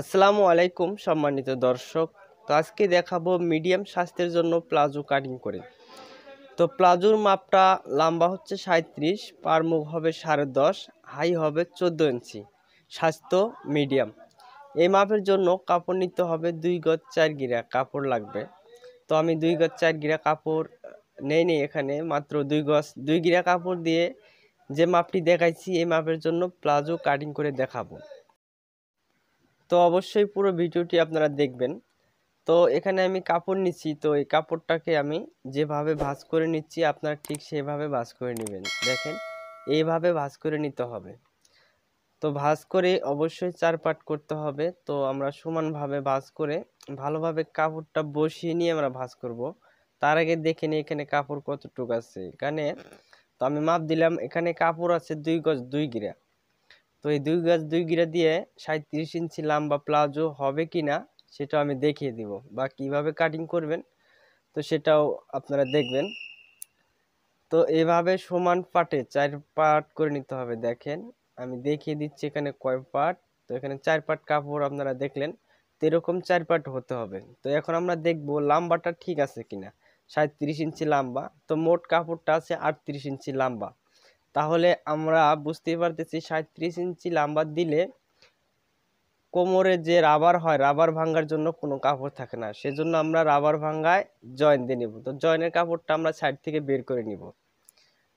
আসসালামু আলাইকুম সম্মানিত দর্শক তো আজকে দেখাবো মিডিয়াম স্বাস্থ্যের জন্য প্লাজো কাটিং করে তো প্লাজোর মাপটা লম্বা হচ্ছে সাঁত্রিশ পারমুখ হবে সাড়ে দশ হাই হবে চোদ্দ ইঞ্চি স্বাস্থ্য মিডিয়াম এই মাপের জন্য কাপড় নিতে হবে দুই গজ চার গিরা কাপড় লাগবে তো আমি দুই গজ চার গিরা কাপড় নেই নেই এখানে মাত্র দুই গজ দুই গিরা কাপড় দিয়ে যে মাপটি দেখাইছি এই মাপের জন্য প্লাজো কাটিং করে দেখাবো তো অবশ্যই পুরো ভিডিওটি আপনারা দেখবেন তো এখানে আমি কাপড় নিচ্ছি তো এই কাপড়টাকে আমি যেভাবে ভাঁজ করে নিচ্ছি আপনারা ঠিক সেভাবে ভাঁজ করে নেবেন দেখেন এইভাবে ভাঁজ করে নিতে হবে তো ভাঁজ করে অবশ্যই চার পাট করতে হবে তো আমরা সমানভাবে ভাঁজ করে ভালোভাবে কাপড়টা বসিয়ে নিয়ে আমরা ভাঁজ করব তার আগে দেখে নিই এখানে কাপড় কতটুকু আছে এখানে তো আমি মাপ দিলাম এখানে কাপড় আছে দুই গজ দুই গিরা তো এই দুই গাছ দুই গিরা দিয়ে সাঁত্রিশ ইঞ্চি লাম্বা প্লাজো হবে কি না সেটা আমি দেখিয়ে দিব বা কিভাবে কাটিং করবেন তো সেটাও আপনারা দেখবেন তো এভাবে সমান পাটে চার পাট করে নিতে হবে দেখেন আমি দেখিয়ে দিচ্ছি এখানে কয় পাট তো এখানে চার পাট কাপড় আপনারা দেখলেন তো এরকম চার পাট হতে হবে তো এখন আমরা দেখব লাম্বাটা ঠিক আছে কিনা সাঁত্রিশ ইঞ্চি লাম্বা তো মোট কাপড়টা আছে আটত্রিশ ইঞ্চি লাম্বা তাহলে আমরা বুঝতে পারতেছি সাঁত্রিশ ইঞ্চি লাম্বার দিলে কোমরে যে রাবার হয় রাবার ভাঙ্গার জন্য কোনো কাপড় থাকে না সেজন্য আমরা রাবার ভাঙ্গায় জয়েন দিয়ে নেব তো জয়েনের কাপড়টা আমরা সাইড থেকে বের করে নিব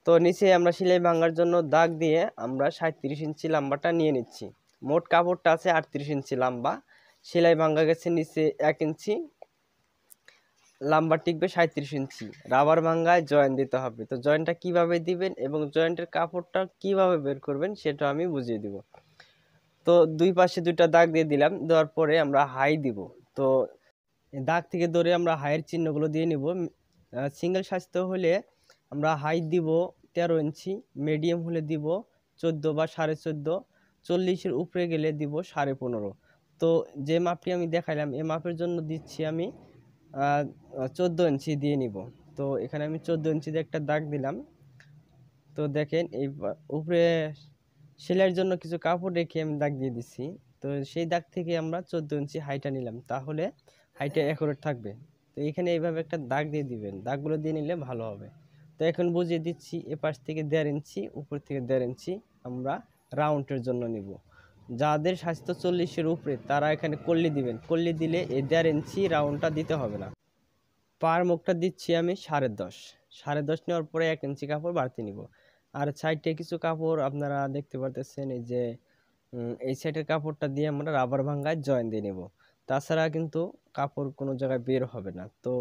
তো নিচে আমরা সেলাই ভাঙ্গার জন্য দাগ দিয়ে আমরা সাঁত্রিশ ইঞ্চি লাম্বাটা নিয়ে নিচ্ছি মোট কাপড়টা আছে আটত্রিশ ইঞ্চি লাম্বা সেলাই ভাঙ্গা গেছে নিচে এক ইঞ্চি লাম্বার টিকবে সাঁত্রিশ ইঞ্চি রাবার মাঙ্গায় জয়েন্ট দিতে হবে তো জয়েন্টটা কিভাবে দিবেন এবং জয়েন্টের কাপড়টা কিভাবে বের করবেন সেটা আমি বুঝিয়ে দিব তো দুই পাশে দুইটা দাগ দিয়ে দিলাম দেওয়ার পরে আমরা হাই দিব তো দাগ থেকে ধরে আমরা হাইয়ের চিহ্নগুলো দিয়ে নিব সিঙ্গেল স্বাস্থ্য হলে আমরা হাই দিব তেরো ইঞ্চি মিডিয়াম হলে দিব চোদ্দো বা সাড়ে চোদ্দো চল্লিশের উপরে গেলে দিব সাড়ে পনেরো তো যে মাপটি আমি দেখাইলাম এ মাপের জন্য দিচ্ছি আমি চোদ্দো ইঞ্চি দিয়ে নিব তো এখানে আমি চোদ্দো ইঞ্চিতে একটা দাগ দিলাম তো দেখেন এই উপরে সেলাইয়ের জন্য কিছু কাপড় রেখে আমি দাগ দিয়ে দিছি তো সেই দাগ থেকে আমরা চোদ্দো ইঞ্চি হাইটা নিলাম তাহলে হাইটা অ্যাকোরেট থাকবে তো এখানে এইভাবে একটা দাগ দিয়ে দিবেন দাগগুলো দিয়ে নিলে ভালো হবে তো এখন বুঝিয়ে দিচ্ছি এপাশ থেকে দেড় ইঞ্চি উপর থেকে দেড় ইঞ্চি আমরা রাউন্ডের জন্য নিব যাদের স্বাস্থ্য চল্লিশের উপরে তারা এখানে কল্লি দিবেন কল্লি দিলে এ দেড় ইঞ্চি রাউন্ডটা দিতে হবে না পার মুখটা দিচ্ছি আমি সাড়ে দশ সাড়ে দশ নেওয়ার পরে এক ইঞ্চি কাপড় বাড়তি নিব আর সাইডে কিছু কাপড় আপনারা দেখতে পারতেছেন এই যে এই সাইডের কাপড়টা দিয়ে আমরা রাবার ভাঙ্গায় জয়েন দিয়ে নেব তাছাড়া কিন্তু কাপড় কোনো জায়গায় বের হবে না তো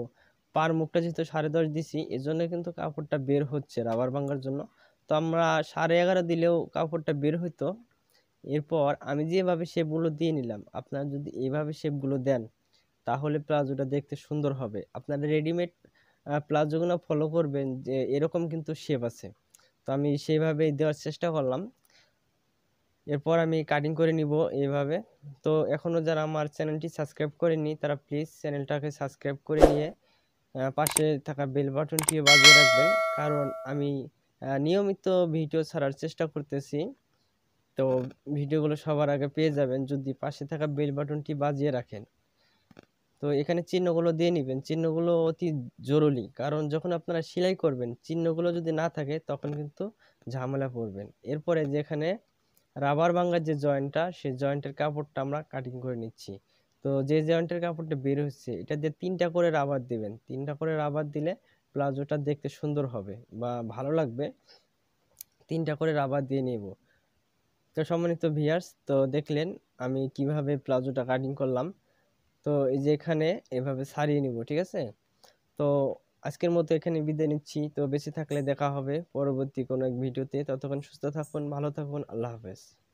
পার মুখটা যেহেতু সাড়ে দশ দিছি এজন্য কিন্তু কাপড়টা বের হচ্ছে রাবার ভাঙ্গার জন্য তো আমরা সাড়ে এগারো দিলেও কাপড়টা বের হইতো এরপর আমি যেভাবে শেপগুলো দিয়ে নিলাম আপনারা যদি এভাবে শেপগুলো দেন তাহলে প্লাজোটা দেখতে সুন্দর হবে আপনারা রেডিমেড প্লাজোগুলো ফলো করবেন যে এরকম কিন্তু শেপ আছে তো আমি সেইভাবেই দেওয়ার চেষ্টা করলাম এরপর আমি কাটিং করে নিব এইভাবে তো এখনও যারা আমার চ্যানেলটি সাবস্ক্রাইব করেনি তারা প্লিজ চ্যানেলটাকে সাবস্ক্রাইব করে নিয়ে পাশে থাকা বেল বাটনটি বাজিয়ে রাখবেন কারণ আমি নিয়মিত ভিডিও ছাড়ার চেষ্টা করতেছি তো ভিডিওগুলো সবার আগে পেয়ে যাবেন যদি পাশে থাকা বেল বাটনটি বাজিয়ে রাখেন তো এখানে চিহ্নগুলো দিয়ে নেবেন চিহ্নগুলো অতি জরুরি কারণ যখন আপনারা সেলাই করবেন চিহ্নগুলো যদি না থাকে তখন কিন্তু ঝামেলা পড়বেন এরপরে যেখানে রাবার ভাঙ্গার যে জয়েন্টটা সেই জয়েন্টের কাপড়টা আমরা কাটিং করে নিচ্ছি তো যে জয়েন্টের কাপড়টা বের হচ্ছে এটা দিয়ে তিনটা করে রাবার দিবেন তিনটা করে রাবার দিলে প্লাজোটা দেখতে সুন্দর হবে বা ভালো লাগবে তিনটা করে রাবার দিয়ে নেব তো সম্মানিত ভিয়ার্স তো দেখলেন আমি কিভাবে প্লাজোটা কাটিং করলাম তো এই যে এখানে এভাবে সারিয়ে নিব ঠিক আছে তো আজকের মতো এখানে বিদায় নিচ্ছি তো বেঁচে থাকলে দেখা হবে পরবর্তী কোনো এক ভিডিওতে ততক্ষণ সুস্থ থাকুন ভালো থাকুন আল্লাহ হাফেজ